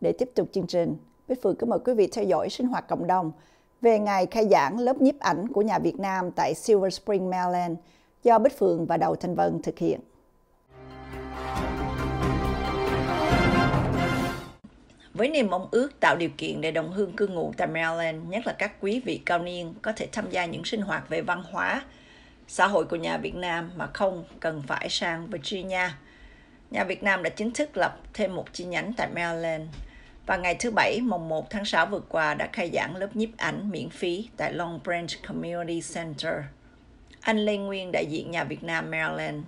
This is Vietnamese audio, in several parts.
Để tiếp tục chương trình, Bích Phương kính mời quý vị theo dõi sinh hoạt cộng đồng về ngày khai giảng lớp nhiếp ảnh của nhà Việt Nam tại Silver Spring, Maryland do Bích Phương và Đầu Thanh Vân thực hiện. Với niềm mong ước tạo điều kiện để đồng hương cư ngụ tại Maryland, nhất là các quý vị cao niên có thể tham gia những sinh hoạt về văn hóa, xã hội của nhà Việt Nam mà không cần phải sang Virginia. Nhà Việt Nam đã chính thức lập thêm một chi nhánh tại Maryland – và ngày thứ Bảy mùng 1 tháng 6 vừa qua đã khai giảng lớp nhiếp ảnh miễn phí tại Long Branch Community Center. Anh Lê Nguyên, đại diện nhà Việt Nam Maryland,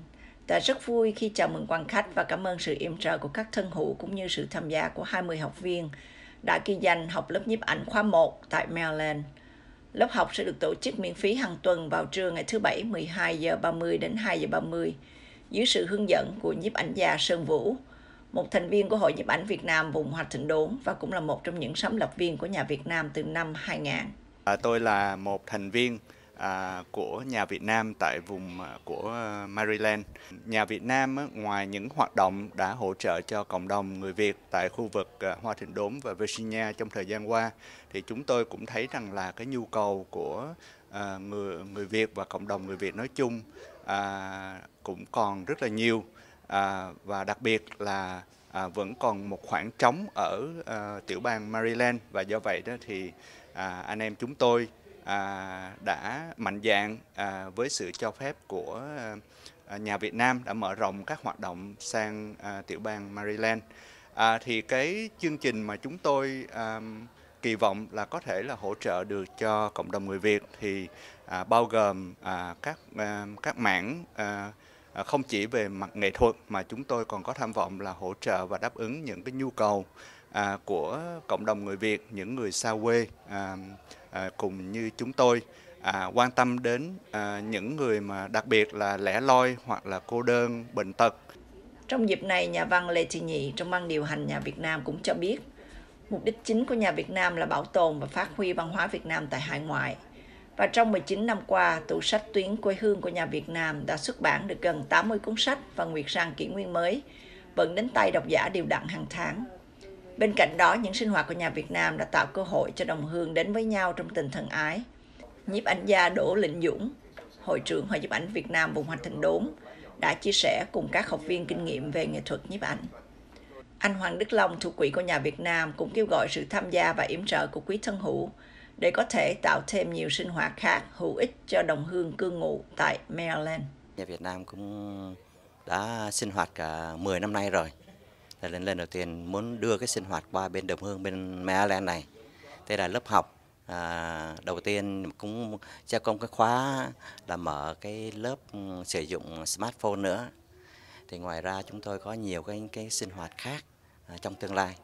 đã rất vui khi chào mừng quan khách và cảm ơn sự yểm trợ của các thân hữu cũng như sự tham gia của 20 học viên đã ghi danh học lớp nhiếp ảnh khóa 1 tại Maryland. Lớp học sẽ được tổ chức miễn phí hàng tuần vào trưa ngày thứ Bảy 12 giờ 30 đến 2 giờ 30 dưới sự hướng dẫn của nhiếp ảnh gia Sơn Vũ, một thành viên của Hội nhiếp ảnh Việt Nam vùng Hoạch Thịnh Đốn và cũng là một trong những sáng lập viên của nhà Việt Nam từ năm 2000. À, tôi là một thành viên à, của nhà Việt Nam tại vùng à, của Maryland. Nhà Việt Nam á, ngoài những hoạt động đã hỗ trợ cho cộng đồng người Việt tại khu vực à, Hoa Thịnh Đốn và Virginia trong thời gian qua, thì chúng tôi cũng thấy rằng là cái nhu cầu của à, người người Việt và cộng đồng người Việt nói chung à, cũng còn rất là nhiều à, và đặc biệt là à, vẫn còn một khoảng trống ở à, tiểu bang Maryland và do vậy đó thì à, anh em chúng tôi à, đã mạnh dạng à, với sự cho phép của à, nhà Việt Nam đã mở rộng các hoạt động sang à, tiểu bang Maryland à, thì cái chương trình mà chúng tôi à, kỳ vọng là có thể là hỗ trợ được cho cộng đồng người Việt thì à, bao gồm à, các à, các mảng à, À, không chỉ về mặt nghệ thuật mà chúng tôi còn có tham vọng là hỗ trợ và đáp ứng những cái nhu cầu à, của cộng đồng người Việt, những người xa quê à, à, cùng như chúng tôi à, quan tâm đến à, những người mà đặc biệt là lẻ loi hoặc là cô đơn, bệnh tật. Trong dịp này, nhà văn Lê Thị Nhị trong ban điều hành nhà Việt Nam cũng cho biết mục đích chính của nhà Việt Nam là bảo tồn và phát huy văn hóa Việt Nam tại hải ngoại – và trong 19 năm qua, tủ sách tuyến quê hương của nhà Việt Nam đã xuất bản được gần 80 cuốn sách và nguyệt sang kỷ nguyên mới, vẫn đến tay độc giả đều đặn hàng tháng. Bên cạnh đó, những sinh hoạt của nhà Việt Nam đã tạo cơ hội cho đồng hương đến với nhau trong tình thân ái. Nhiếp ảnh gia Đỗ Lĩnh Dũng, Hội trưởng Hội nhiếp ảnh Việt Nam vùng Hoạch Thành Đốn, đã chia sẻ cùng các học viên kinh nghiệm về nghệ thuật nhiếp ảnh. Anh Hoàng Đức Long, thủ quỹ của nhà Việt Nam, cũng kêu gọi sự tham gia và yểm trợ của quý thân hữu để có thể tạo thêm nhiều sinh hoạt khác hữu ích cho đồng hương cư ngụ tại Maryland. Nhà Việt Nam cũng đã sinh hoạt cả 10 năm nay rồi. Là lần lần đầu tiên muốn đưa cái sinh hoạt qua bên đồng hương bên Maryland này. Đây là lớp học à, đầu tiên cũng cho công cái khóa là mở cái lớp ừ, sử dụng smartphone nữa. Thì ngoài ra chúng tôi có nhiều cái cái sinh hoạt khác à, trong tương lai.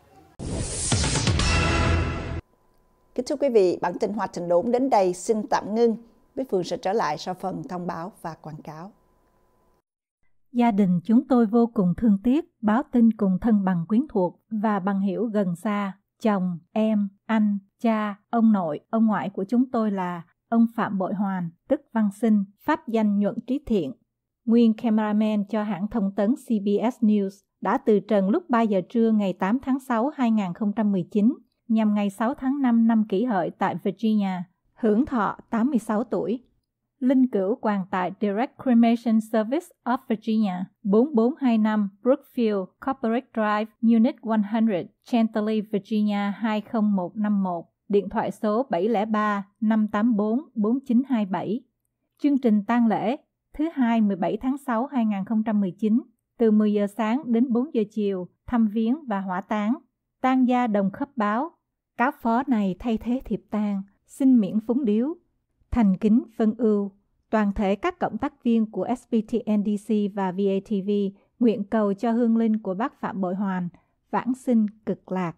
Kính thưa quý vị, bản tin hoạt trình đốn đến đây xin tạm ngưng. Bích Phương sẽ trở lại sau phần thông báo và quảng cáo. Gia đình chúng tôi vô cùng thương tiếc, báo tin cùng thân bằng quyến thuộc và bằng hiểu gần xa. Chồng, em, anh, cha, ông nội, ông ngoại của chúng tôi là ông Phạm Bội Hoàn, tức Văn Sinh, pháp danh Nhuận Trí Thiện, nguyên cameraman cho hãng thông tấn CBS News, đã từ trần lúc 3 giờ trưa ngày 8 tháng 6 2019 nhằm ngày 6 tháng 5 năm kỷ hợi tại Virginia, hưởng thọ 86 tuổi. Linh cửu quàng tại Direct Cremation Service of Virginia, 4425 Brookfield Corporate Drive, Unit 100, Chantilly, Virginia 20151, điện thoại số 703 584 4927. Chương trình tang lễ thứ hai 17 tháng 6 2019 từ 10 giờ sáng đến 4 giờ chiều, thăm viếng và hỏa táng. Tang gia đồng khớp báo Cáo phó này thay thế thiệp tang, xin miễn phúng điếu. Thành kính phân ưu, toàn thể các cộng tác viên của SBTNDC và VATV nguyện cầu cho hương linh của bác Phạm Bội Hoàn vãng sinh cực lạc.